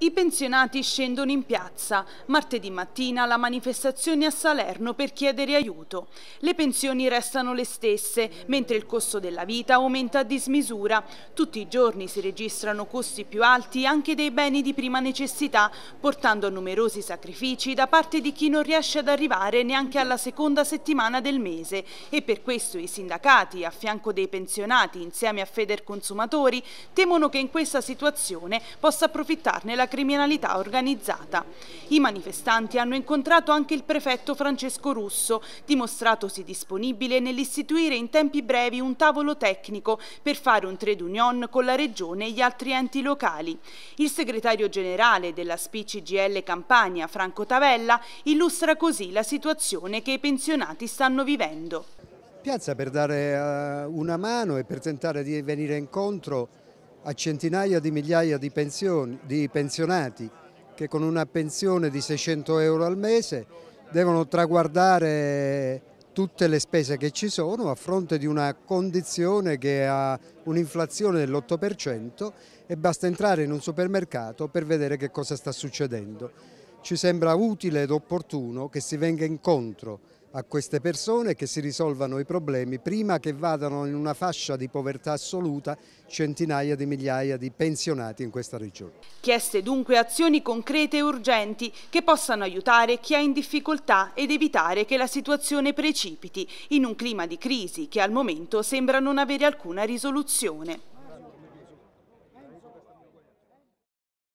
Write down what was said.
I pensionati scendono in piazza. Martedì mattina la manifestazione a Salerno per chiedere aiuto. Le pensioni restano le stesse, mentre il costo della vita aumenta a dismisura. Tutti i giorni si registrano costi più alti anche dei beni di prima necessità, portando a numerosi sacrifici da parte di chi non riesce ad arrivare neanche alla seconda settimana del mese. E per questo i sindacati, a fianco dei pensionati insieme a Feder Consumatori, temono che in questa situazione possa approfittarne la criminalità organizzata. I manifestanti hanno incontrato anche il prefetto Francesco Russo, dimostratosi disponibile nell'istituire in tempi brevi un tavolo tecnico per fare un trade union con la Regione e gli altri enti locali. Il segretario generale della SPCGL Campania, Franco Tavella, illustra così la situazione che i pensionati stanno vivendo. Piazza per dare eh, una mano e per tentare di venire incontro a centinaia di migliaia di, pensioni, di pensionati che con una pensione di 600 euro al mese devono traguardare tutte le spese che ci sono a fronte di una condizione che ha un'inflazione dell'8% e basta entrare in un supermercato per vedere che cosa sta succedendo. Ci sembra utile ed opportuno che si venga incontro a queste persone che si risolvano i problemi prima che vadano in una fascia di povertà assoluta centinaia di migliaia di pensionati in questa regione. Chieste dunque azioni concrete e urgenti che possano aiutare chi è in difficoltà ed evitare che la situazione precipiti in un clima di crisi che al momento sembra non avere alcuna risoluzione.